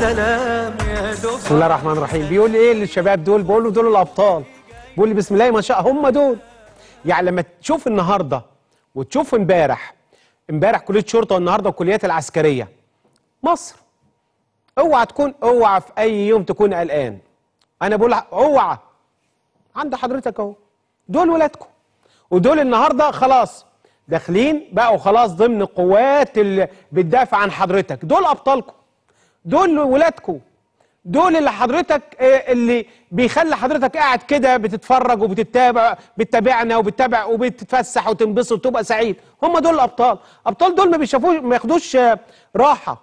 سلام يا دكتور بسم الله الرحمن الرحيم بيقول ايه للشباب دول بقول له دول الابطال بيقول لي بسم الله ما شاء هم دول يعني لما تشوف النهارده وتشوف امبارح امبارح كليه شرطه والنهارده الكليات العسكريه مصر اوعى تكون اوعى في اي يوم تكون قلقان انا بقول اوعى عند حضرتك اهو دول ولادكم ودول النهارده خلاص داخلين بقوا خلاص ضمن قوات اللي بتدافع عن حضرتك دول ابطالكم دول ولادكم دول اللي حضرتك آه، اللي بيخلي حضرتك قاعد كده بتتفرج وبتتابع بتتابعنا وبتتابع وبتتفسح وتنبسط وتبقى سعيد هم دول الابطال ابطال دول ما بيشافوش ما ياخدوش آه، راحه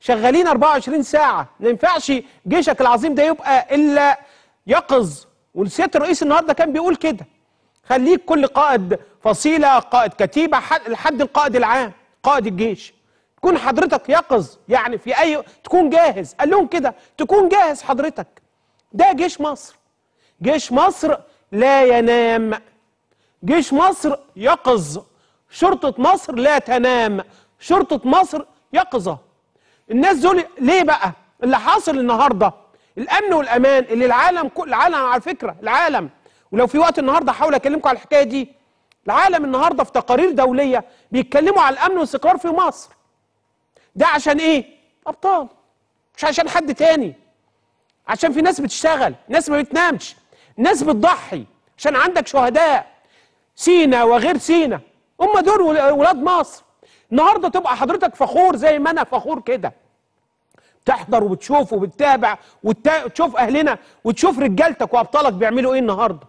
شغالين 24 ساعه ما ينفعش جيشك العظيم ده يبقى الا يقظ ونسيت الرئيس النهارده كان بيقول كده خليك كل قائد فصيله قائد كتيبه لحد القائد العام قائد الجيش تكون حضرتك يقظ يعني في اي تكون جاهز قال لهم كده تكون جاهز حضرتك ده جيش مصر جيش مصر لا ينام جيش مصر يقظ شرطة مصر لا تنام شرطة مصر يقظة الناس دول ليه بقى اللي حاصل النهارده الامن والامان اللي العالم كل العالم على فكره العالم ولو في وقت النهارده حاول اكلمكم على الحكايه دي العالم النهارده في تقارير دوليه بيتكلموا على الامن والاستقرار في مصر ده عشان ايه ابطال مش عشان حد تاني عشان في ناس بتشتغل ناس ما بتنامش ناس بتضحي عشان عندك شهداء سينا وغير سينا هم دول ولاد مصر النهارده تبقى حضرتك فخور زي ما انا فخور كده تحضر وبتشوف وبتتابع وتشوف اهلنا وتشوف رجالتك وابطالك بيعملوا ايه النهارده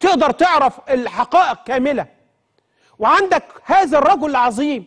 تقدر تعرف الحقائق كامله وعندك هذا الرجل العظيم